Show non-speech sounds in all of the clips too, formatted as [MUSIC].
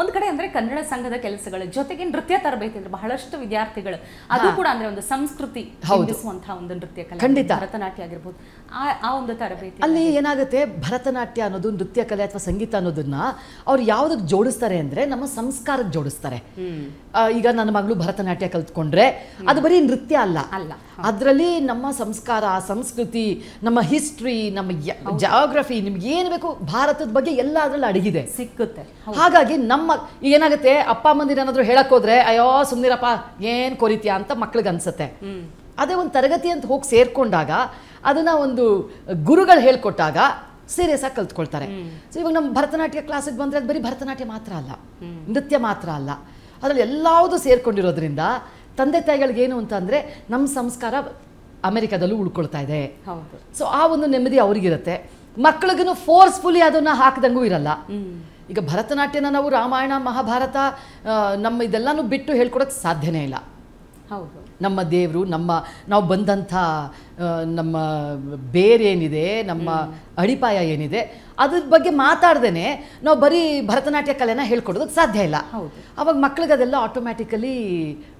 ಒಂದು ಕಡೆ ಅಂದ್ರೆ ಕನ್ನಡ ಸಂಘದ ಕೆಲಸಗಳ ಜೊತೆಗೆ ನೃತ್ಯ ತರಬೇತಿ ಅಂದ್ರೆ ಬಹಳಷ್ಟು ವಿದ್ಯಾರ್ಥಿಗಳು ಅದು ಕೂಡ ಅಂದ್ರೆ ಒಂದು ಸಂಸ್ಕೃತಿ ಹೌದಿಸುವಂತಹ ಒಂದು ನೃತ್ಯ ಕಲೆ ಖಂಡಿತ ಭರತನಾಟ್ಯ ಆಗಿರ್ಬೋದು ಆ ಒಂದು ತರಬೇತಿ ಅಲ್ಲಿ ಏನಾಗುತ್ತೆ ಭರತನಾಟ್ಯ ಅನ್ನೋದು ನೃತ್ಯ ಕಲೆ ಅಥವಾ ಸಂಗೀತ ಅನ್ನೋದನ್ನ ಅವ್ರು ಯಾವ್ದಕ್ ಜೋಡಿಸ್ತಾರೆ ಅಂದ್ರೆ ನಮ್ಮ ಸಂಸ್ಕಾರಕ್ಕೆ ಜೋಡಿಸ್ತಾರೆ ಈಗ ನನ್ನ ಮಗಳು ಭರತನಾಟ್ಯ ಕಲ್ತ್ಕೊಂಡ್ರೆ ಅದು ಬರೀ ನೃತ್ಯ ಅಲ್ಲ ಅಲ್ಲ ಅದರಲ್ಲಿ ನಮ್ಮ ಸಂಸ್ಕಾರ ಸಂಸ್ಕೃತಿ ನಮ್ಮ ಹಿಸ್ಟ್ರಿ ನಮ್ಮ ಜಾಗ್ರಫಿ ನಿಮ್ಗೆ ಏನು ಬೇಕು ಭಾರತದ ಬಗ್ಗೆ ಎಲ್ಲ ಅದರಲ್ಲಿ ಅಡಗಿದೆ ಸಿಕ್ಕುತ್ತೆ ಹಾಗಾಗಿ ನಮ್ಮ ನಮ್ಮ ಏನಾಗುತ್ತೆ ಅಪ್ಪ ಅಮ್ಮಂದಿರ ಏನಾದರೂ ಹೋದ್ರೆ ಅಯ್ಯೋ ಸುಮ್ಮನಿರಪ್ಪ ಏನ್ ಕೊರಿತೀಯಾ ಅಂತ ಮಕ್ಳಿಗೆ ಅನ್ಸುತ್ತೆ ಅದೇ ಒಂದು ತರಗತಿ ಅಂತ ಹೋಗಿ ಸೇರ್ಕೊಂಡಾಗ ಅದನ್ನ ಒಂದು ಗುರುಗಳು ಹೇಳ್ಕೊಟ್ಟಾಗ ಸೀರಿಯಸ್ ಆಗಿ ಕಲ್ತ್ಕೊಳ್ತಾರೆ ಸೊ ಇವಾಗ ನಮ್ಮ ಭರತನಾಟ್ಯ ಕ್ಲಾಸಿಗೆ ಬಂದ್ರೆ ಅದು ಬರೀ ಭರತನಾಟ್ಯ ಮಾತ್ರ ಅಲ್ಲ ನೃತ್ಯ ಮಾತ್ರ ಅಲ್ಲ ಅದರಲ್ಲಿ ಎಲ್ಲಾವುದು ಸೇರ್ಕೊಂಡಿರೋದ್ರಿಂದ ತಂದೆ ತಾಯಿಗಳಿಗೆ ಏನು ಅಂತ ಅಂದ್ರೆ ನಮ್ಮ ಸಂಸ್ಕಾರ ಅಮೆರಿಕಾದಲ್ಲೂ ಉಳ್ಕೊಳ್ತಾ ಇದೆ ಸೊ ಆ ಒಂದು ನೆಮ್ಮದಿ ಅವ್ರಿಗಿರುತ್ತೆ ಮಕ್ಕಳಿಗೂ ಫೋರ್ಸ್ಫುಲಿ ಅದನ್ನ ಹಾಕ್ದಂಗೂ ಇರಲ್ಲ ಈಗ ಭರತನಾಟ್ಯನ ನಾವು ರಾಮಾಯಣ ಮಹಾಭಾರತ ನಮ್ಮ ಇದೆಲ್ಲನೂ ಬಿಟ್ಟು ಹೇಳ್ಕೊಡೋಕ್ಕೆ ಸಾಧ್ಯನೇ ಇಲ್ಲ ಹೌದು ನಮ್ಮ ದೇವರು ನಮ್ಮ ನಾವು ಬಂದಂಥ ನಮ್ಮ ಬೇರೇನಿದೆ ನಮ್ಮ ಅಡಿಪಾಯ ಏನಿದೆ ಅದ್ರ ಬಗ್ಗೆ ಮಾತಾಡ್ದೇ ನಾವು ಬರೀ ಭರತನಾಟ್ಯ ಕಲೆನ ಹೇಳ್ಕೊಡೋದಕ್ಕೆ ಸಾಧ್ಯ ಇಲ್ಲ ಅವಾಗ ಮಕ್ಳಿಗೆ ಅದೆಲ್ಲ ಆಟೋಮ್ಯಾಟಿಕಲಿ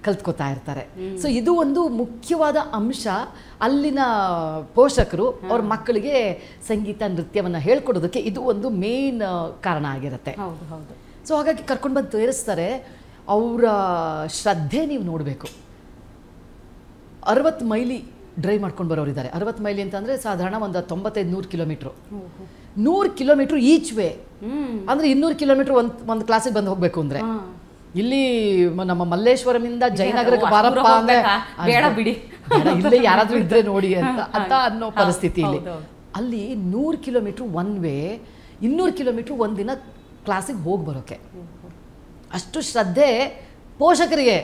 ಕಲ್ತ್ಕೋತಾ ಇರ್ತಾರೆ ಸೊ ಇದು ಒಂದು ಮುಖ್ಯವಾದ ಅಂಶ ಅಲ್ಲಿನ ಪೋಷಕರು ಅವ್ರ ಮಕ್ಕಳಿಗೆ ಸಂಗೀತ ನೃತ್ಯವನ್ನು ಹೇಳ್ಕೊಡೋದಕ್ಕೆ ಇದು ಒಂದು ಮೇನ್ ಕಾರಣ ಆಗಿರುತ್ತೆ ಸೊ ಹಾಗಾಗಿ ಕರ್ಕೊಂಡು ಬಂದು ತೋರಿಸ್ತಾರೆ ಅವರ ಶ್ರದ್ಧೆ ನೀವು ನೋಡಬೇಕು ಅರವತ್ತು ಮೈಲಿ ಡ್ರೈವ್ ಮಾಡ್ಕೊಂಡು ಬರೋರು ಇದ್ದಾರೆ ಅರವತ್ತು ಮೈಲಿ ಅಂತಂದ್ರೆ ಸಾಧಾರಣ ಒಂದು ತೊಂಬತ್ತೈದು ನೂರು ಕಿಲೋಮೀಟ್ರು ನೂರು ಕಿಲೋಮೀಟ್ರ್ ಈಚ್ ವೇ ಅಂದ್ರೆ ಇನ್ನೂರು ಕಿಲೋಮೀಟರ್ ಒಂದು ಒಂದು ಕ್ಲಾಸಿಗೆ ಬಂದು ಹೋಗಬೇಕು ಅಂದ್ರೆ ಇಲ್ಲಿ ನಮ್ಮ ಮಲ್ಲೇಶ್ವರಮಿಂದ ಜಯನಗರಕ್ಕೆ ಬಾರಪ್ಪ ಬಿಡಿ ಇಲ್ಲೇ ಯಾರಾದರೂ ಇದ್ರೆ ನೋಡಿ ಅಂತ ಅಂತ ಅನ್ನೋ ಪರಿಸ್ಥಿತಿ ಇಲ್ಲಿ ಅಲ್ಲಿ ನೂರು ಕಿಲೋಮೀಟ್ರ್ ಒನ್ ವೇ ಇನ್ನೂರು ಕಿಲೋಮೀಟ್ರ್ ಒಂದಿನ ಕ್ಲಾಸಿಗೆ ಹೋಗಿ ಬರೋಕೆ ಅಷ್ಟು ಶ್ರದ್ಧೆ ಪೋಷಕರಿಗೆ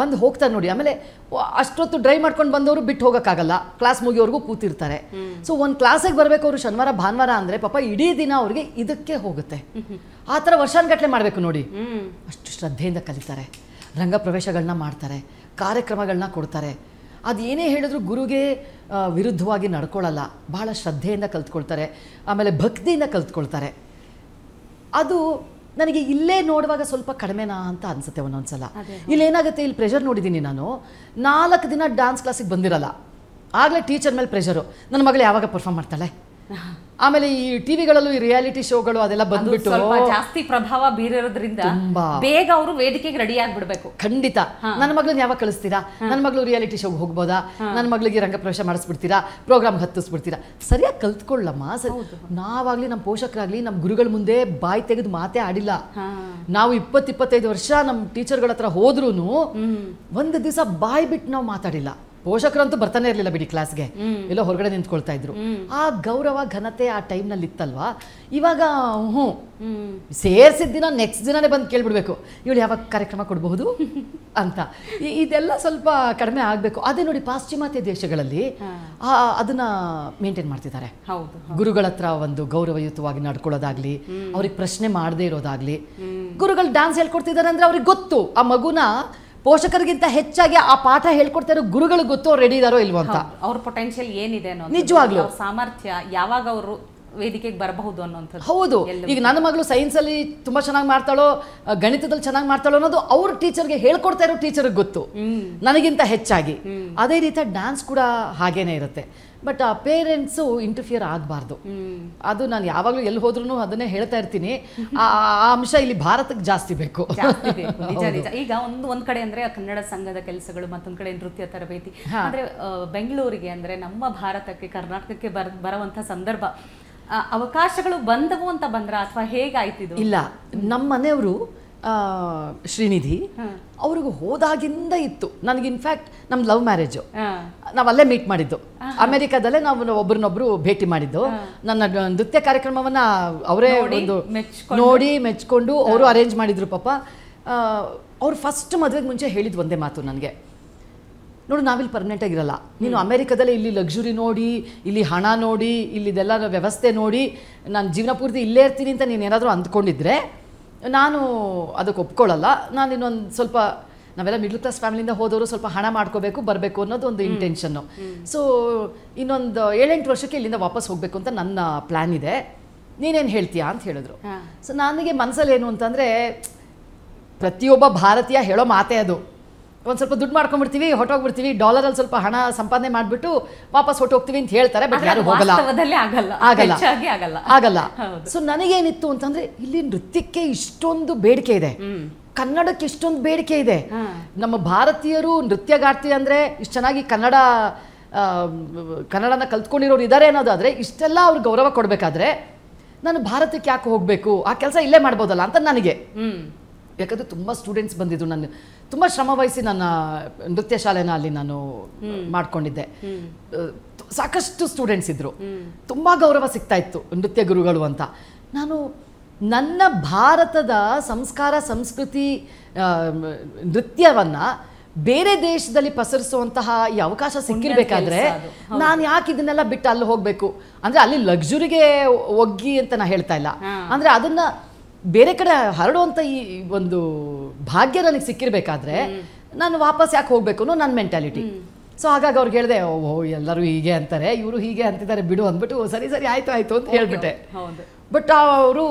ಬಂದು ಹೋಗ್ತಾರೆ ನೋಡಿ ಆಮೇಲೆ ಅಷ್ಟೊತ್ತು ಡ್ರೈವ್ ಮಾಡ್ಕೊಂಡು ಬಂದವರು ಬಿಟ್ಟು ಹೋಗೋಕ್ಕಾಗಲ್ಲ ಕ್ಲಾಸ್ ಮುಗಿಯೋರ್ಗೂ ಕೂತಿರ್ತಾರೆ ಸೊ ಒಂದು ಕ್ಲಾಸಿಗೆ ಬರಬೇಕು ಅವರು ಶನಿವಾರ ಭಾನುವಾರ ಅಂದರೆ ಪಾಪ ಇಡೀ ದಿನ ಅವ್ರಿಗೆ ಇದಕ್ಕೆ ಹೋಗುತ್ತೆ ಆ ಥರ ವರ್ಷಾನುಗಟ್ಲೆ ಮಾಡಬೇಕು ನೋಡಿ ಅಷ್ಟು ಶ್ರದ್ಧೆಯಿಂದ ಕಲಿತಾರೆ ರಂಗ ಪ್ರವೇಶಗಳನ್ನ ಮಾಡ್ತಾರೆ ಕಾರ್ಯಕ್ರಮಗಳನ್ನ ಕೊಡ್ತಾರೆ ಅದು ಏನೇ ಹೇಳಿದ್ರು ಗುರುಗೆ ವಿರುದ್ಧವಾಗಿ ನಡ್ಕೊಳ್ಳಲ್ಲ ಭಾಳ ಶ್ರದ್ಧೆಯಿಂದ ಕಲ್ತ್ಕೊಳ್ತಾರೆ ಆಮೇಲೆ ಭಕ್ತಿಯಿಂದ ಕಲ್ತ್ಕೊಳ್ತಾರೆ ಅದು ನನಗೆ ಇಲ್ಲೇ ನೋಡುವಾಗ ಸ್ವಲ್ಪ ಕಡಿಮೆನಾ ಅಂತ ಅನ್ಸುತ್ತೆ ಒಂದೊಂದ್ಸಲ ಇಲ್ಲೇನಾಗುತ್ತೆ ಇಲ್ಲಿ ಪ್ರೆಷರ್ ನೋಡಿದ್ದೀನಿ ನಾನು ನಾಲ್ಕು ದಿನ ಡ್ಯಾನ್ಸ್ ಕ್ಲಾಸಿಗೆ ಬಂದಿರಲ್ಲ ಆಗಲೇ ಟೀಚರ್ ಮೇಲೆ ಪ್ರೆಷರು ನನ್ನ ಮಗಳು ಯಾವಾಗ ಪರ್ಫಾಮ್ ಮಾಡ್ತಾಳೆ ಆಮೇಲೆ ಈ ಟಿವಿಗಳಲ್ಲೂ ಈ ರಿಯಾಲಿಟಿ ಶೋಗಳು ಅದೆಲ್ಲ ಬಂದ್ಬಿಟ್ಟು ಜಾಸ್ತಿ ಪ್ರಭಾವ ಬೀರಿರೋದ್ರಿಂದ ಬೇಗ ಅವರು ವೇದಿಕೆಗೆ ರೆಡಿ ಆಗ್ಬಿಡ್ಬೇಕು ಖಂಡಿತ ನನ್ನ ಮಗಳನ್ನ ಯಾವಾಗ ಕಳಿಸ್ತೀರಾ ನನ್ನ ಮಗಳು ರಿಯಾಲಿಟಿ ಶೋಗೆ ಹೋಗ್ಬೋದಾ ನನ್ನ ಮಗಳಿಗೆ ಪ್ರವೇಶ ಮಾಡಿಸ್ಬಿಡ್ತೀರಾ ಪ್ರೋಗ್ರಾಮ್ ಹತ್ತಿಸ್ಬಿಡ್ತೀರಾ ಸರಿಯಾಗಿ ಕಲ್ತ್ಕೊಳ್ಳಮ್ಮ ನಾವಾಗ್ಲಿ ನಮ್ಮ ಪೋಷಕರಾಗ್ಲಿ ನಮ್ಮ ಗುರುಗಳ ಮುಂದೆ ಬಾಯಿ ತೆಗೆದು ಮಾತೇ ಆಡಿಲ್ಲ ನಾವು ಇಪ್ಪತ್ತಿಪ್ಪತ್ತೈದು ವರ್ಷ ನಮ್ಮ ಟೀಚರ್ಗಳ ಹತ್ರ ಹೋದ್ರೂ ಒಂದು ದಿವಸ ಬಾಯಿ ಬಿಟ್ಟು ನಾವು ಮಾತಾಡಿಲ್ಲ ಪೋಷಕರಂತೂ ಬರ್ತಾನೆ ಇರಲಿಲ್ಲ ಬಿಡಿ ಕ್ಲಾಸ್ಗೆ ಎಲ್ಲ ಹೊರಗಡೆ ನಿಂತ್ಕೊಳ್ತಾ ಇದ್ರು ಆ ಗೌರವ ಘನತೆ ಆ ಟೈಮ್ನಲ್ಲಿ ಇತ್ತಲ್ವಾ ಇವಾಗ ಹ್ಞೂ ಸೇರಿಸಿದ ದಿನ ನೆಕ್ಸ್ಟ್ ದಿನನೇ ಬಂದು ಕೇಳ್ಬಿಡ್ಬೇಕು ಇವಳು ಯಾವಾಗ ಕಾರ್ಯಕ್ರಮ ಕೊಡಬಹುದು [LAUGHS] ಅಂತ ಇದೆಲ್ಲ ಸ್ವಲ್ಪ ಕಡಿಮೆ ಆಗಬೇಕು ಅದೇ ನೋಡಿ ಪಾಶ್ಚಿಮಾತ್ಯ ದೇಶಗಳಲ್ಲಿ ಆ ಅದನ್ನ ಮೇಂಟೈನ್ ಮಾಡ್ತಿದ್ದಾರೆ ಗುರುಗಳ ಹತ್ರ ಒಂದು ಗೌರವಯುತವಾಗಿ ನಡ್ಕೊಳ್ಳೋದಾಗ್ಲಿ ಅವ್ರಿಗೆ ಪ್ರಶ್ನೆ ಮಾಡದೇ ಇರೋದಾಗ್ಲಿ ಗುರುಗಳು ಡ್ಯಾನ್ಸ್ ಹೇಳ್ಕೊಡ್ತಿದ್ದಾರೆ ಅಂದ್ರೆ ಅವ್ರಿಗೆ ಗೊತ್ತು ಆ ಮಗುನ ಪೋಷಕರಿಗಿಂತ ಹೆಚ್ಚಾಗಿ ಆ ಪಾಠ ಹೇಳ್ಕೊಡ್ತಾ ಗುರುಗಳು ಗೊತ್ತು ರೆಡಿ ಇದಾರೋ ಇಲ್ವೋ ಅಂತ ಅವ್ರ ಪೊಟೆನ್ಷಿಯಲ್ ಏನಿದೆ ನಿಜವಾಗ್ಲೂ ಸಾಮರ್ಥ್ಯ ಯಾವಾಗ ಅವರು ವೇದಿಕೆಗೆ ಬರಬಹುದು ಅನ್ನೋಂಥದ್ದು ಹೌದು ಈಗ ನನ್ನ ಮಗಳು ಸೈನ್ಸ್ ಅಲ್ಲಿ ತುಂಬಾ ಚೆನ್ನಾಗಿ ಮಾಡ್ತಾಳೋ ಗಣಿತದಲ್ಲಿ ಚೆನ್ನಾಗಿ ಮಾಡ್ತಾಳೋ ಅನ್ನೋದು ಅವ್ರ ಟೀಚರ್ಗೆ ಹೇಳ್ಕೊಡ್ತಾ ಇರೋ ಟೀಚರ್ ಗೊತ್ತು ನನಗಿಂತ ಹೆಚ್ಚಾಗಿ ಅದೇ ರೀತಿ ಡ್ಯಾನ್ಸ್ ಕೂಡ ಹಾಗೇನೆ ಇರುತ್ತೆ ಬಟ್ ಆ ಪೇರೆಂಟ್ಸು ಇಂಟರ್ಫಿಯರ್ ಆಗಬಾರ್ದು ಅದು ನಾನು ಯಾವಾಗಲೂ ಎಲ್ಲಿ ಹೋದ್ರೂ ಅದನ್ನೇ ಹೇಳ್ತಾ ಇರ್ತೀನಿ ಆ ಅಂಶ ಇಲ್ಲಿ ಭಾರತಕ್ಕೆ ಜಾಸ್ತಿ ಬೇಕು ನಿಜ ನಿಜ ಈಗ ಒಂದು ಒಂದು ಕಡೆ ಅಂದ್ರೆ ಕನ್ನಡ ಸಂಘದ ಕೆಲಸಗಳು ಮತ್ತೊಂದ್ ಕಡೆ ನೃತ್ಯ ತರಬೇತಿ ಅಂದರೆ ಬೆಂಗಳೂರಿಗೆ ಅಂದ್ರೆ ನಮ್ಮ ಭಾರತಕ್ಕೆ ಕರ್ನಾಟಕಕ್ಕೆ ಬರ ಸಂದರ್ಭ ಅವಕಾಶಗಳು ಬಂದವು ಅಂತ ಬಂದ್ರ ಅಥವಾ ಹೇಗಾಯ್ತಿದ್ರು ಇಲ್ಲ ನಮ್ಮ ಮನೆಯವರು ಶ್ರೀನಿಧಿ ಅವ್ರಿಗೆ ಹೋದಾಗಿಂದ ಇತ್ತು ನನಗೆ ಇನ್ಫ್ಯಾಕ್ಟ್ ನಮ್ಮ ಲವ್ ಮ್ಯಾರೇಜು ನಾವಲ್ಲೇ ಅಲ್ಲೇ ಮೀಟ್ ಮಾಡಿದ್ದು ಅಮೆರಿಕಾದಲ್ಲೇ ನಾವು ಒಬ್ಬರನ್ನೊಬ್ರು ಭೇಟಿ ಮಾಡಿದ್ದು ನನ್ನ ನೃತ್ಯ ಕಾರ್ಯಕ್ರಮವನ್ನ ಅವರೇ ಒಂದು ನೋಡಿ ಮೆಚ್ಕೊಂಡು ಅವರು ಅರೇಂಜ್ ಮಾಡಿದ್ರು ಪಾಪ ಅವ್ರು ಫಸ್ಟ್ ಮದುವೆಗೆ ಮುಂಚೆ ಹೇಳಿದ್ ಒಂದೇ ಮಾತು ನನಗೆ ನೋಡು ನಾವಿಲ್ಲಿ ಪರ್ಮನೆಂಟ್ ಆಗಿರಲ್ಲ ನೀನು ಅಮೇರಿಕದಲ್ಲೇ ಇಲ್ಲಿ ಲಕ್ಸುರಿ ನೋಡಿ ಇಲ್ಲಿ ಹಣ ನೋಡಿ ಇಲ್ಲಿದೆಲ್ಲ ವ್ಯವಸ್ಥೆ ನೋಡಿ ನಾನು ಜೀವನ ಪೂರ್ತಿ ಇಲ್ಲೇ ಇರ್ತೀನಿ ಅಂತ ನೀನು ಏನಾದರೂ ಅಂದ್ಕೊಂಡಿದ್ರೆ ನಾನು ಅದಕ್ಕೆ ಒಪ್ಕೊಳ್ಳಲ್ಲ ನಾನು ಇನ್ನೊಂದು ಸ್ವಲ್ಪ ನಾವೆಲ್ಲ ಮಿಡ್ಲ್ ಕ್ಲಾಸ್ ಫ್ಯಾಮಿಲಿಯಿಂದ ಹೋದವರು ಸ್ವಲ್ಪ ಹಣ ಮಾಡ್ಕೋಬೇಕು ಬರಬೇಕು ಅನ್ನೋದು ಒಂದು ಇಂಟೆನ್ಷನ್ನು ಸೊ ಇನ್ನೊಂದು ಏಳೆಂಟು ವರ್ಷಕ್ಕೆ ಇಲ್ಲಿಂದ ವಾಪಸ್ ಹೋಗಬೇಕು ಅಂತ ನನ್ನ ಪ್ಲ್ಯಾನ್ ಇದೆ ನೀನೇನು ಹೇಳ್ತೀಯಾ ಅಂತ ಹೇಳಿದ್ರು ಸೊ ನನಗೆ ಮನಸ್ಸಲ್ಲಿ ಏನು ಅಂತಂದರೆ ಪ್ರತಿಯೊಬ್ಬ ಭಾರತೀಯ ಹೇಳೋ ಮಾತೇ ಅದು ಒಂದು ಸ್ವಲ್ಪ ದುಡ್ಡು ಮಾಡ್ಕೊಂಡ್ಬಿಡ್ತೀವಿ ಹೊಟ್ಟೋಗ್ಬಿಡ್ತೀವಿ ಅಲ್ಲಿ ಸ್ವಲ್ಪ ಹಣ ಸಂಪಾದನೆ ಮಾಡಿಬಿಟ್ಟು ವಾಪಸ್ ಹೊಟ್ಟೋಗ್ತೀವಿ ಅಂತ ಹೇಳ್ತಾರೆ ಬಟ್ ಯಾರು ಹೋಗಲ್ಲ ಆಗಲ್ಲ ಆಗಲ್ಲ ಸೊ ನನಗೇನಿತ್ತು ಅಂತಂದ್ರೆ ಇಲ್ಲಿ ನೃತ್ಯಕ್ಕೆ ಇಷ್ಟೊಂದು ಬೇಡಿಕೆ ಇದೆ ಕನ್ನಡಕ್ಕೆ ಇಷ್ಟೊಂದು ಬೇಡಿಕೆ ಇದೆ ನಮ್ಮ ಭಾರತೀಯರು ನೃತ್ಯಗಾರ್ತಿ ಅಂದ್ರೆ ಇಷ್ಟು ಚೆನ್ನಾಗಿ ಕನ್ನಡ ಕನ್ನಡನ ಕಲ್ತ್ಕೊಂಡಿರೋರು ಇದ್ದಾರೆ ಅನ್ನೋದಾದ್ರೆ ಇಷ್ಟೆಲ್ಲ ಅವ್ರಿಗೆ ಗೌರವ ಕೊಡ್ಬೇಕಾದ್ರೆ ನಾನು ಭಾರತಕ್ಕೆ ಯಾಕೆ ಹೋಗಬೇಕು ಆ ಕೆಲಸ ಇಲ್ಲೇ ಮಾಡ್ಬೋದಲ್ಲ ಅಂತ ನನಗೆ ಯಾಕಂದ್ರೆ ತುಂಬಾ ಸ್ಟೂಡೆಂಟ್ಸ್ ಬಂದಿದ್ರು ನಾನು ತುಂಬ ಶ್ರಮ ವಹಿಸಿ ನನ್ನ ನೃತ್ಯ ಶಾಲೆನ ಅಲ್ಲಿ ನಾನು ಮಾಡ್ಕೊಂಡಿದ್ದೆ ಸಾಕಷ್ಟು ಸ್ಟೂಡೆಂಟ್ಸ್ ಇದ್ರು ತುಂಬಾ ಗೌರವ ಸಿಗ್ತಾ ಇತ್ತು ನೃತ್ಯ ಗುರುಗಳು ಅಂತ ನಾನು ನನ್ನ ಭಾರತದ ಸಂಸ್ಕಾರ ಸಂಸ್ಕೃತಿ ನೃತ್ಯವನ್ನ ಬೇರೆ ದೇಶದಲ್ಲಿ ಪಸರಿಸುವಂತಹ ಈ ಅವಕಾಶ ಸಿಕ್ಕಿರ್ಬೇಕಾದ್ರೆ ನಾನು ಯಾಕೆ ಇದನ್ನೆಲ್ಲ ಬಿಟ್ಟು ಅಲ್ಲಿ ಹೋಗಬೇಕು ಅಂದ್ರೆ ಅಲ್ಲಿ ಲಕ್ಸುರಿಗೆ ಒಗ್ಗಿ ಅಂತ ನಾನು ಹೇಳ್ತಾ ಇಲ್ಲ ಅಂದ್ರೆ ಅದನ್ನ ಬೇರೆ ಕಡೆ ಹರಡುವಂಥ ಈ ಒಂದು ಭಾಗ್ಯ ನನಗೆ ಸಿಕ್ಕಿರಬೇಕಾದ್ರೆ ನಾನು ವಾಪಸ್ ಯಾಕೆ ಹೋಗಬೇಕು ಅನ್ನೋ ನನ್ನ ಮೆಂಟಾಲಿಟಿ ಸೊ ಹಾಗಾಗಿ ಅವ್ರಿಗೆ ಹೇಳಿದೆ ಓಹೋ ಎಲ್ಲರೂ ಹೀಗೆ ಅಂತಾರೆ ಇವರು ಹೀಗೆ ಅಂತಿದ್ದಾರೆ ಬಿಡು ಅಂದ್ಬಿಟ್ಟು ಸರಿ ಸರಿ ಆಯಿತು ಆಯಿತು ಅಂತ ಹೇಳ್ಬಿಟ್ಟೆ ಬಟ್ ಅವರು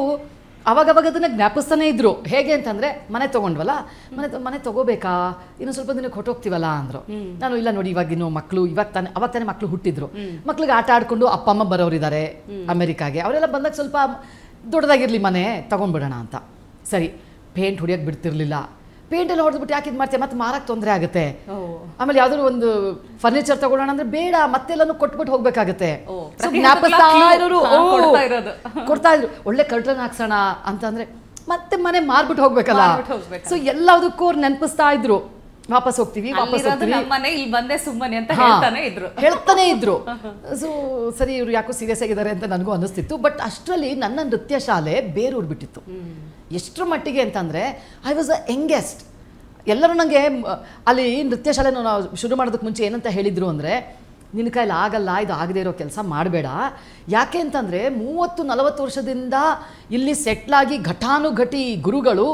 ಅವಾಗ ಅದನ್ನು ಜ್ಞಾಪಿಸ್ತಾನೆ ಇದ್ರು ಹೇಗೆ ಅಂತಂದ್ರೆ ಮನೆ ತಗೊಂಡ್ವಲ್ಲ ಮನೆ ಮನೆ ತಗೋಬೇಕಾ ಇನ್ನು ಸ್ವಲ್ಪ ದಿನಕ್ಕೆ ಹೊಟ್ಟೋಗ್ತೀವಲ್ಲ ಅಂದ್ರು ನಾನು ಇಲ್ಲ ನೋಡಿ ಇವಾಗ ಇನ್ನು ಮಕ್ಕಳು ಇವಾಗ ತಾನೆ ಅವಾಗ ಮಕ್ಕಳು ಹುಟ್ಟಿದ್ರು ಮಕ್ಳಿಗೆ ಆಟ ಆಡ್ಕೊಂಡು ಅಪ್ಪ ಅಮ್ಮ ಬರೋರಿದ್ದಾರೆ ಅಮೆರಿಕಾಗೆ ಅವರೆಲ್ಲ ಬಂದಾಗ ಸ್ವಲ್ಪ ದೊಡ್ಡದಾಗಿರಲಿ ಮನೆ ತೊಗೊಂಡ್ಬಿಡೋಣ ಅಂತ ಸರಿ ಪೇಂಟ್ ಹೊಡಿಯೋಕೆ ಬಿಡ್ತಿರ್ಲಿಲ್ಲ ಪೇಂಟ್ ಎಲ್ಲ ಹೊಡೆದ್ಬಿಟ್ಟು ಯಾಕೆ ಇದು ಮಾಡ್ತೀಯ ಮತ್ತೆ ಮಾರಕ್ಕೆ ತೊಂದರೆ ಆಗುತ್ತೆ ಆಮೇಲೆ ಯಾವ್ದಾದ್ರು ಒಂದು ಫರ್ನಿಚರ್ ತಗೊಳ್ಳೋಣ ಅಂದ್ರೆ ಬೇಡ ಮತ್ತೆಲ್ಲಾನು ಕೊಟ್ಬಿಟ್ಟು ಹೋಗ್ಬೇಕಾಗತ್ತೆ ಕೊಡ್ತಾ ಇದ್ರು ಒಳ್ಳೆ ಕರ್ಟನ್ ಹಾಕ್ಸೋಣ ಅಂತ ಅಂದ್ರೆ ಮತ್ತೆ ಮನೆ ಮಾರ್ಬಿಟ್ಟು ಹೋಗ್ಬೇಕಲ್ಲ ಸೊ ಎಲ್ಲದಕ್ಕೂ ಅವ್ರು ನೆನಪಿಸ್ತಾ ಇದ್ರು ವಾಪಸ್ ಹೋಗ್ತೀವಿ ವಾಪಸ್ ನಮ್ಮನೆ ಇಲ್ಲಿ ಬಂದೆ ಸುಮ್ಮನೆ ಅಂತ ಹೇಳ್ತಾನೆ ಇದ್ರು ಹೇಳ್ತಾನೆ ಇದ್ರು ಸೊ [LAUGHS] ಸರಿ ಇವ್ರು ಯಾಕೋ ಸೀರಿಯಸ್ ಆಗಿದ್ದಾರೆ ಅಂತ ನನಗೂ ಅನಿಸ್ತಿತ್ತು ಬಟ್ ಅಷ್ಟರಲ್ಲಿ ನನ್ನ ನೃತ್ಯ ಶಾಲೆ ಬೇರೆ ಬಿಟ್ಟಿತ್ತು ಎಷ್ಟರ ಮಟ್ಟಿಗೆ ಅಂತಂದರೆ ಐ ವಾಸ್ ಅ ಯಂಗೆಸ್ಟ್ ಎಲ್ಲರೂ ನನಗೆ ಅಲ್ಲಿ ನೃತ್ಯ ಶಾಲೆ ನಾವು ಶುರು ಮಾಡೋದಕ್ಕೆ ಮುಂಚೆ ಏನಂತ ಹೇಳಿದ್ರು ಅಂದರೆ ನಿನ್ನ ಕೈಲಿ ಆಗಲ್ಲ ಇದು ಆಗದೇ ಇರೋ ಕೆಲಸ ಮಾಡಬೇಡ ಯಾಕೆ ಅಂತಂದರೆ ಮೂವತ್ತು ನಲವತ್ತು ವರ್ಷದಿಂದ ಇಲ್ಲಿ ಸೆಟ್ಲಾಗಿ ಘಟಾನುಘಟಿ ಗುರುಗಳು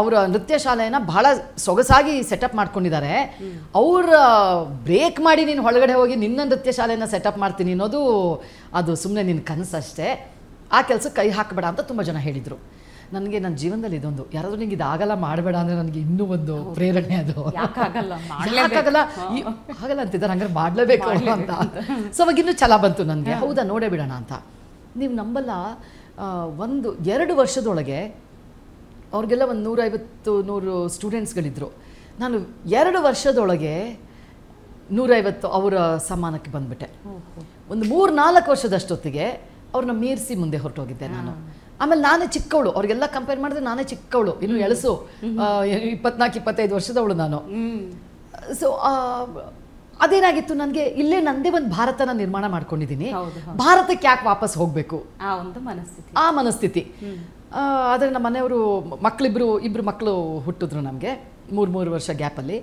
ಅವರ ನೃತ್ಯ ಶಾಲೆಯನ್ನು ಬಹಳ ಸೊಗಸಾಗಿ ಸೆಟಪ್ ಮಾಡ್ಕೊಂಡಿದ್ದಾರೆ ಅವ್ರ ಬ್ರೇಕ್ ಮಾಡಿ ನೀನು ಒಳಗಡೆ ಹೋಗಿ ನಿನ್ನ ನೃತ್ಯ ಶಾಲೆಯನ್ನು ಸೆಟಪ್ ಮಾಡ್ತೀನಿ ಅನ್ನೋದು ಅದು ಸುಮ್ಮನೆ ನಿನ್ನ ಕನಸಷ್ಟೇ ಆ ಕೆಲಸಕ್ಕೆ ಕೈ ಹಾಕಬೇಡ ಅಂತ ತುಂಬ ಜನ ಹೇಳಿದರು ನನಗೆ ನನ್ನ ಜೀವನದಲ್ಲಿ ಇದೊಂದು ಯಾರಾದರೂ ನಿಂಗೆ ಇದಾಗಲ್ಲ ಮಾಡಬೇಡ ಅಂದರೆ ನನಗೆ ಇನ್ನೂ ಒಂದು ಪ್ರೇರಣೆ ಅದು ಯಾಕಾಗಲ್ಲ ಆಗಲ್ಲ ಅಂತಿದ್ದಾರೆ ಹಂಗಾರೆ ಮಾಡಲೇಬೇಕು ಅಂತ ಸೊ ಅವಾಗ ಇನ್ನೂ ಛಲ ಬಂತು ನನಗೆ ಹೌದಾ ನೋಡೇ ಬಿಡೋಣ ಅಂತ ನೀವು ನಂಬಲ್ಲ ಒಂದು ಎರಡು ವರ್ಷದೊಳಗೆ ಅವ್ರಿಗೆಲ್ಲ ಒಂದು ನೂರೈವತ್ತು ನೂರು ಸ್ಟೂಡೆಂಟ್ಸ್ಗಳಿದ್ದರು ನಾನು ಎರಡು ವರ್ಷದೊಳಗೆ ನೂರೈವತ್ತು ಅವರ ಸಮಾನಕ್ಕೆ ಬಂದುಬಿಟ್ಟೆ ಒಂದು ಮೂರು ನಾಲ್ಕು ವರ್ಷದಷ್ಟೊತ್ತಿಗೆ ಅವ್ರನ್ನ ಮೀರಿಸಿ ಮುಂದೆ ಹೊರಟೋಗಿದ್ದೆ ನಾನು ಆಮೇಲೆ ನಾನೇ ಚಿಕ್ಕವಳು ಅವ್ರಿಗೆಲ್ಲ ಕಂಪೇರ್ ಮಾಡಿದ್ರೆ ನಾನೇ ಚಿಕ್ಕವಳು ಇನ್ನು ಎಳಸು ಇಪ್ಪತ್ನಾಲ್ಕು ಇಪ್ಪತ್ತೈದು ವರ್ಷದವಳು ನಾನು ಸೊ ಅದೇನಾಗಿತ್ತು ನನಗೆ ಇಲ್ಲೇ ನಂದೇ ಒಂದು ಭಾರತನ ನಿರ್ಮಾಣ ಮಾಡ್ಕೊಂಡಿದ್ದೀನಿ ಭಾರತಕ್ಕೆ ಯಾಕೆ ವಾಪಸ್ ಹೋಗಬೇಕು ಆ ಮನಸ್ಥಿತಿ ಆ ಮನಸ್ಥಿತಿ ಆದರೆ ನಮ್ಮ ಮನೆಯವರು ಮಕ್ಕಳಿಬ್ಬರು ಇಬ್ಬರು ಮಕ್ಕಳು ಹುಟ್ಟಿದ್ರು ನಮಗೆ ಮೂರು ಮೂರು ವರ್ಷ ಗ್ಯಾಪಲ್ಲಿ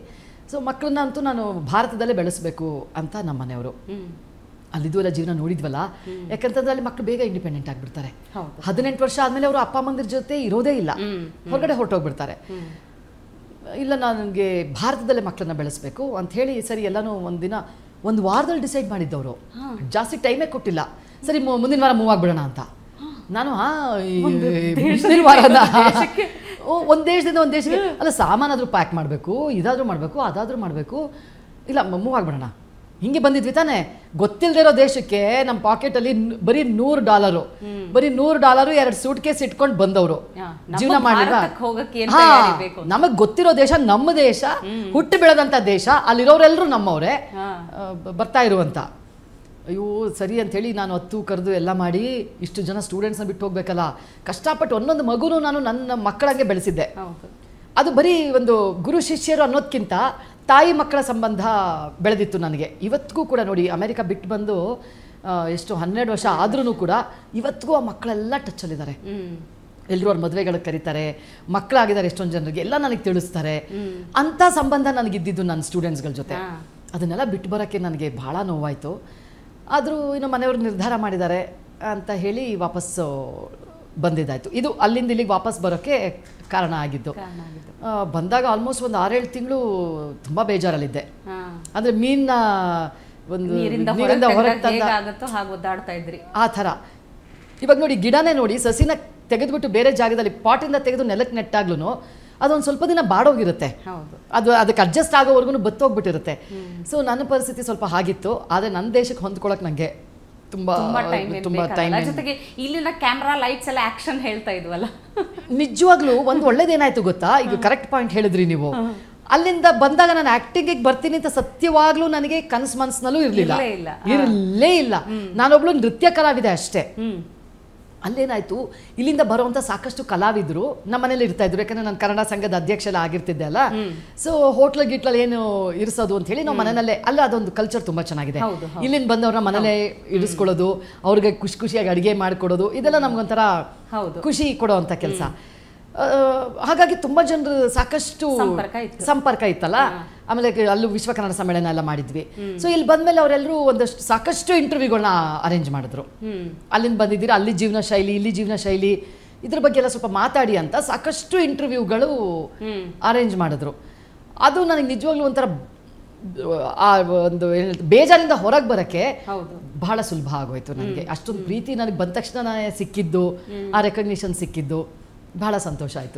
ಸೊ ಮಕ್ಕಳನ್ನ ಅಂತೂ ನಾನು ಭಾರತದಲ್ಲೇ ಬೆಳೆಸಬೇಕು ಅಂತ ನಮ್ಮ ಮನೆಯವರು ಅಲ್ಲಿದ್ದು ಎಲ್ಲ ಜೀವನ ನೋಡಿದ್ವಲ್ಲ ಯಾಕಂತಂದ್ರೆ ಅಲ್ಲಿ ಮಕ್ಕಳು ಬೇಗ ಇಂಡಿಪೆಂಡೆಂಟ್ ಆಗಿಬಿಡ್ತಾರೆ ಹದಿನೆಂಟು ವರ್ಷ ಆದಮೇಲೆ ಅವರು ಅಪ್ಪ ಅಮ್ಮಂದ್ರ ಜೊತೆ ಇರೋದೇ ಇಲ್ಲ ಹೊರಗಡೆ ಹೊರಟೋಗ್ಬಿಡ್ತಾರೆ ಇಲ್ಲ ನನಗೆ ಭಾರತದಲ್ಲೇ ಮಕ್ಕಳನ್ನ ಬೆಳೆಸಬೇಕು ಅಂತ ಹೇಳಿ ಸರಿ ಎಲ್ಲನೂ ಒಂದಿನ ಒಂದು ವಾರದಲ್ಲಿ ಡಿಸೈಡ್ ಮಾಡಿದ್ದವರು ಜಾಸ್ತಿ ಟೈಮೇ ಕೊಟ್ಟಿಲ್ಲ ಸರಿ ಮುಂದಿನ ವಾರ ಮೂವ್ ಆಗಿಬಿಡೋಣ ಅಂತ ನಾನು ಹಾ ಒಂದ್ ದೇಶದಿಂದ ಒಂದ್ ದೇಶಕ್ಕೆ ಅಲ್ಲ ಸಾಮಾನಾದರೂ ಪ್ಯಾಕ್ ಮಾಡಬೇಕು ಇದಾದರೂ ಮಾಡಬೇಕು ಅದಾದರೂ ಮಾಡಬೇಕು ಇಲ್ಲ ಮೂವ್ ಆಗ್ಬಿಡೋಣ ಹಿಂಗೆ ಬಂದಿದ್ವಿ ತಾನೆ ಇರೋ ದೇಶಕ್ಕೆ ನಮ್ಮ ಪಾಕೆಟಲ್ಲಿ ಬರೀ ನೂರ್ ಡಾಲರು ಬರೀ ನೂರ್ ಡಾಲರ್ ಎರಡು ಸೂಟ್ ಕೇಸ್ ಇಟ್ಕೊಂಡು ಬಂದವರು ಜೀವನ ಮಾಡಿಲ್ಲ ನಮಗೆ ಗೊತ್ತಿರೋ ದೇಶ ನಮ್ಮ ದೇಶ ಹುಟ್ಟು ಬೆಳೆದಂಥ ದೇಶ ಅಲ್ಲಿರೋರೆಲ್ಲರೂ ನಮ್ಮವರೇ ಬರ್ತಾ ಇರುವಂತ ಅಯ್ಯೋ ಸರಿ ಅಂಥೇಳಿ ನಾನು ಹತ್ತು ಕರೆದು ಎಲ್ಲ ಮಾಡಿ ಇಷ್ಟು ಜನ ಸ್ಟೂಡೆಂಟ್ಸ್ನ ಬಿಟ್ಟು ಹೋಗ್ಬೇಕಲ್ಲ ಕಷ್ಟಪಟ್ಟು ಒಂದೊಂದು ಮಗುನು ನಾನು ನನ್ನ ಮಕ್ಕಳಾಗೆ ಬೆಳೆಸಿದ್ದೆ ಅದು ಬರೀ ಒಂದು ಗುರು ಶಿಷ್ಯರು ಅನ್ನೋದಕ್ಕಿಂತ ತಾಯಿ ಮಕ್ಕಳ ಸಂಬಂಧ ಬೆಳೆದಿತ್ತು ನನಗೆ ಇವತ್ತಿಗೂ ಕೂಡ ನೋಡಿ ಅಮೆರಿಕ ಬಿಟ್ಟು ಬಂದು ಎಷ್ಟು ಹನ್ನೆರಡು ವರ್ಷ ಆದ್ರೂ ಕೂಡ ಇವತ್ತಿಗೂ ಆ ಮಕ್ಕಳೆಲ್ಲ ಟಚ್ಚಲ್ಲಿದ್ದಾರೆ ಎಲ್ಲರೂ ಅವ್ರ ಮದುವೆಗಳಿಗೆ ಕರೀತಾರೆ ಮಕ್ಕಳಾಗಿದ್ದಾರೆ ಎಷ್ಟೊಂದು ಜನರಿಗೆ ಎಲ್ಲ ನನಗೆ ತಿಳಿಸ್ತಾರೆ ಅಂಥ ಸಂಬಂಧ ನನಗಿದ್ದಿದ್ದು ನನ್ನ ಸ್ಟೂಡೆಂಟ್ಸ್ಗಳ ಜೊತೆ ಅದನ್ನೆಲ್ಲ ಬಿಟ್ಟು ಬರೋಕ್ಕೆ ನನಗೆ ಭಾಳ ನೋವಾಯಿತು ಆದರೂ ಇನ್ನು ಮನೆಯವರು ನಿರ್ಧಾರ ಮಾಡಿದ್ದಾರೆ ಅಂತ ಹೇಳಿ ವಾಪಸ್ ಬಂದಿದ್ದಾಯಿತು ಇದು ಅಲ್ಲಿಂದ ಇಲ್ಲಿಗೆ ವಾಪಸ್ ಬರೋಕ್ಕೆ ಕಾರಣ ಆಗಿದ್ದು ಬಂದಾಗ ಆಲ್ಮೋಸ್ಟ್ ಒಂದು ಆರೇಳು ತಿಂಗಳು ತುಂಬ ಬೇಜಾರಲ್ಲಿದ್ದೆ ಅಂದರೆ ಮೀನ್ ಒಂದು ನೀರಿಂದ ಹೊರಗೆ ಇದ್ರಿ ಆ ಥರ ಇವಾಗ ನೋಡಿ ಗಿಡನೇ ನೋಡಿ ಸಸಿನ ತೆಗೆದುಬಿಟ್ಟು ಬೇರೆ ಜಾಗದಲ್ಲಿ ಪಾಟಿಂದ ತೆಗೆದು ನೆಲಕ್ಕೆ ನೆಟ್ಟಾಗ್ಲೂ ಅದೊಂದು ಸ್ವಲ್ಪ ದಿನ ಬಾಡೋಗಿರುತ್ತೆ ಅದು ಅದಕ್ಕೆ ಅಡ್ಜಸ್ಟ್ ಆಗೋವರೆಗೂ ಬತ್ತೋಗ್ಬಿಟ್ಟಿರುತ್ತೆ ಸೊ ನನ್ನ ಪರಿಸ್ಥಿತಿ ಸ್ವಲ್ಪ ಹಾಗಿತ್ತು ಆದರೆ ನನ್ನ ದೇಶಕ್ಕೆ ಹೊಂದ್ಕೊಳಕ್ ನಂಗೆ ತುಂಬಾ ತುಂಬಾ ಟೈಮ್ ಜೊತೆಗೆ ಇಲ್ಲಿನ ಕ್ಯಾಮ್ರಾ ಲೈಟ್ಸ್ ಎಲ್ಲ ಆಕ್ಷನ್ ಹೇಳ್ತಾ ಇದ್ವಲ್ಲ ನಿಜವಾಗ್ಲೂ ಒಂದು ಒಳ್ಳೇದೇನಾಯ್ತು ಗೊತ್ತಾ ಈಗ ಕರೆಕ್ಟ್ ಪಾಯಿಂಟ್ ಹೇಳಿದ್ರಿ ನೀವು ಅಲ್ಲಿಂದ ಬಂದಾಗ ನಾನು ಆಕ್ಟಿಂಗ್ ಬರ್ತೀನಿ ಅಂತ ಸತ್ಯವಾಗ್ಲೂ ನನಗೆ ಕನಸು ಮನಸ್ಸಿನಲ್ಲೂ ಇರಲಿಲ್ಲ ಇರಲೇ ಇಲ್ಲ ನಾನೊಬ್ಳು ನೃತ್ಯ ಕಲಾವಿದೆ ಅಷ್ಟೇ ಅಲ್ಲೇನಾಯ್ತು ಇಲ್ಲಿಂದ ಬರುವಂಥ ಸಾಕಷ್ಟು ಕಲಾವಿದರು ನಮ್ಮನೇಲಿ ಇರ್ತಾ ಇದ್ರು ಯಾಕಂದ್ರೆ ನಾನು ಕನ್ನಡ ಸಂಘದ ಅಧ್ಯಕ್ಷೆಲ್ಲ ಆಗಿರ್ತಿದ್ದೆ ಅಲ್ಲ ಸೊ ಹೋಟ್ಲ ಗಿಟ್ಲಲ್ಲಿ ಏನು ಇರಿಸೋದು ಅಂತ ಹೇಳಿ ನಮ್ಮ ಮನೆಯಲ್ಲೇ ಅಲ್ಲ ಅದೊಂದು ಕಲ್ಚರ್ ತುಂಬಾ ಚೆನ್ನಾಗಿದೆ ಇಲ್ಲಿಂದ ಬಂದವ್ರನ್ನ ಮನೇಲೆ ಇಡಿಸ್ಕೊಳ್ಳೋದು ಅವ್ರಿಗೆ ಖುಷಿ ಖುಷಿಯಾಗಿ ಅಡುಗೆ ಮಾಡಿಕೊಡೋದು ಇದೆಲ್ಲ ನಮ್ಗೊಂಥರ ಖುಷಿ ಕೊಡೋ ಕೆಲಸ ಹಾಗಾಗಿ ತುಂಬಾ ಜನರು ಸಾಕಷ್ಟು ಸಂಪರ್ಕ ಇತ್ತಲ್ಲ ಆಮೇಲೆ ಅಲ್ಲೂ ವಿಶ್ವ ಕನ್ನಡ ಸಮ್ಮೇಳನ ಎಲ್ಲ ಮಾಡಿದ್ವಿ ಸೊ ಇಲ್ಲಿ ಬಂದ್ಮೇಲೆ ಅವರೆಲ್ಲರೂ ಒಂದಷ್ಟು ಸಾಕಷ್ಟು ಇಂಟರ್ವ್ಯೂಗಳನ್ನ ಅರೇಂಜ್ ಮಾಡಿದ್ರು ಅಲ್ಲಿಂದ ಬಂದಿದ್ದೀರಾ ಅಲ್ಲಿ ಜೀವನ ಶೈಲಿ ಇಲ್ಲಿ ಜೀವನ ಶೈಲಿ ಇದ್ರ ಬಗ್ಗೆ ಎಲ್ಲ ಸ್ವಲ್ಪ ಮಾತಾಡಿ ಅಂತ ಸಾಕಷ್ಟು ಇಂಟರ್ವ್ಯೂಗಳು ಅರೇಂಜ್ ಮಾಡಿದ್ರು ಅದು ನನಗೆ ನಿಜವಾಗ್ಲೂ ಒಂಥರ ಆ ಒಂದು ಬೇಜಾರಿಂದ ಹೊರಗೆ ಬರಕ್ಕೆ ಬಹಳ ಸುಲಭ ಆಗೋಯ್ತು ನನಗೆ ಅಷ್ಟೊಂದು ಪ್ರೀತಿ ನನಗೆ ಬಂದ ತಕ್ಷಣ ಸಿಕ್ಕಿದ್ದು ಆ ರೆಕಗ್ನಿಷನ್ ಸಿಕ್ಕಿದ್ದು ಬಹಳ ಸಂತೋಷ ಆಯಿತು